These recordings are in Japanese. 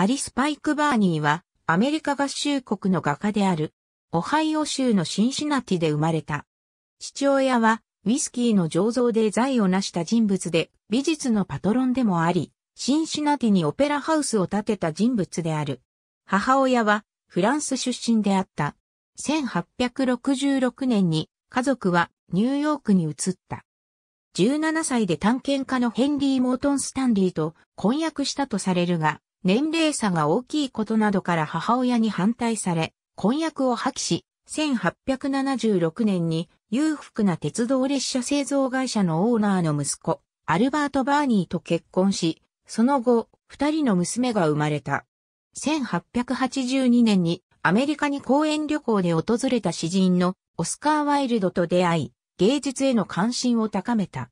アリス・パイク・バーニーは、アメリカ合衆国の画家である、オハイオ州のシンシナティで生まれた。父親は、ウィスキーの醸造で財を成した人物で、美術のパトロンでもあり、シンシナティにオペラハウスを建てた人物である。母親は、フランス出身であった。1866年に、家族はニューヨークに移った。17歳で探検家のヘンリー・モートン・スタンリーと婚約したとされるが、年齢差が大きいことなどから母親に反対され、婚約を破棄し、1876年に裕福な鉄道列車製造会社のオーナーの息子、アルバート・バーニーと結婚し、その後、二人の娘が生まれた。1882年にアメリカに公園旅行で訪れた詩人のオスカー・ワイルドと出会い、芸術への関心を高めた。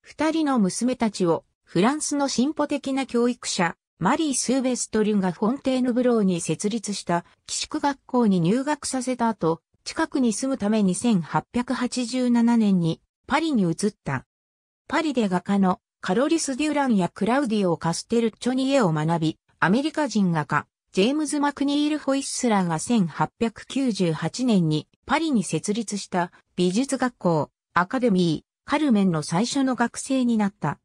二人の娘たちをフランスの進歩的な教育者、マリー・スーベストリュがフォンテーヌブローに設立した寄宿学校に入学させた後、近くに住むために1887年にパリに移った。パリで画家のカロリス・デュランやクラウディオ・カステルチョニエを学び、アメリカ人画家、ジェームズ・マクニール・ホイッスラーが1898年にパリに設立した美術学校、アカデミー、カルメンの最初の学生になった。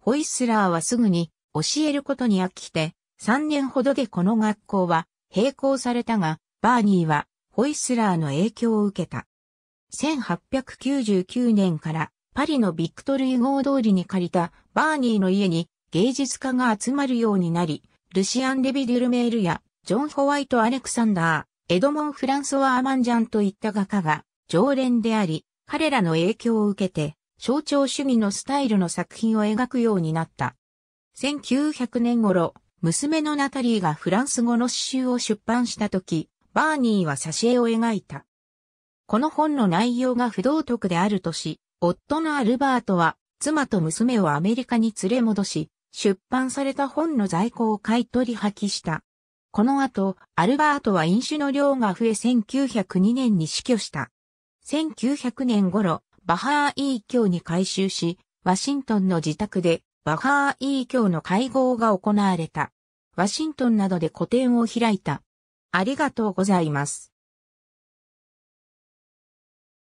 ホイッスラーはすぐに教えることに飽きて、3年ほどでこの学校は閉校されたが、バーニーはホイスラーの影響を受けた。1899年からパリのビクトル・ユゴー通りに借りたバーニーの家に芸術家が集まるようになり、ルシアン・レビデュルメールやジョン・ホワイト・アレクサンダー、エドモン・フランソワ・アマンジャンといった画家が常連であり、彼らの影響を受けて、象徴主義のスタイルの作品を描くようになった。1900年頃、娘のナタリーがフランス語の詩集を出版した時、バーニーは挿絵を描いた。この本の内容が不道徳であるとし、夫のアルバートは、妻と娘をアメリカに連れ戻し、出版された本の在庫を買い取り破棄した。この後、アルバートは飲酒の量が増え1902年に死去した。1900年頃、バハーイー教に改修し、ワシントンの自宅でバハーイー教の会合が行われた。ワシントンなどで個展を開いた。ありがとうございます。